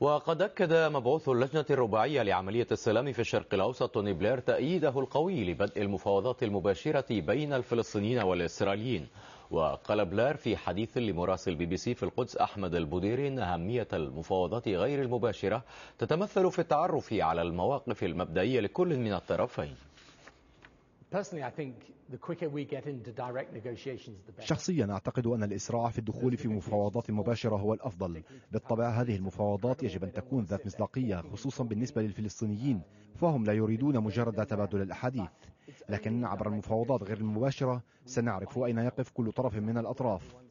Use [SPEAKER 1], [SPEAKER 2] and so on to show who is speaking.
[SPEAKER 1] وقد أكد مبعوث اللجنة الرباعية لعملية السلام في الشرق الأوسط توني بلير تأييده القوي لبدء المفاوضات المباشرة بين الفلسطينيين والإسرائيليين وقال بلير في حديث لمراسل بي بي سي في القدس أحمد البديري أن أهمية المفاوضات غير المباشرة تتمثل في التعرف على المواقف المبدئية لكل من الطرفين
[SPEAKER 2] شخصيا أعتقد أن الإسراع في الدخول في مفاوضات مباشرة هو الأفضل بالطبع هذه المفاوضات يجب أن تكون ذات مصداقية خصوصا بالنسبة للفلسطينيين فهم لا يريدون مجرد تبادل
[SPEAKER 3] الأحاديث لكن عبر المفاوضات غير المباشرة سنعرف أين يقف كل طرف من الأطراف